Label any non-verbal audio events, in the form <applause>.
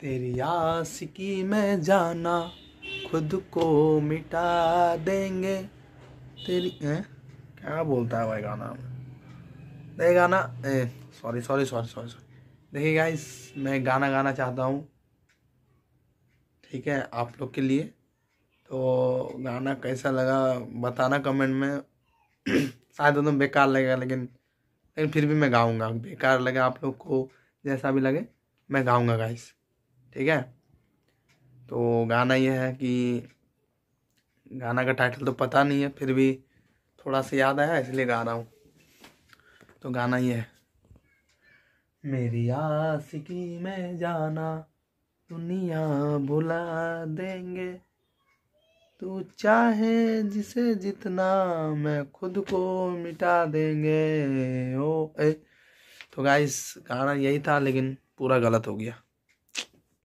तेरी आस की मैं जाना खुद को मिटा देंगे तेरी है? क्या बोलता है भाई गाना देख गाना sorry sorry sorry sorry sorry देखिए गाइस मैं गाना गाना चाहता हूँ ठीक है आप लोग के लिए तो गाना कैसा लगा बताना कमेंट में <clears throat> शायद एकदम बेकार लगेगा लेकिन लेकिन फिर भी मैं गाऊंगा बेकार लगे आप लोग को जैसा भी लगे मैं गाऊंगा गाइस ठीक है तो गाना ये है कि गाना का टाइटल तो पता नहीं है फिर भी थोड़ा सा याद आया इसलिए गा रहा हूँ तो गाना ये है मेरी की में जाना दुनिया भुला देंगे तू चाहे जिसे जितना मैं खुद को मिटा देंगे ओ ए तो गाइस गाना यही था लेकिन पूरा गलत हो गया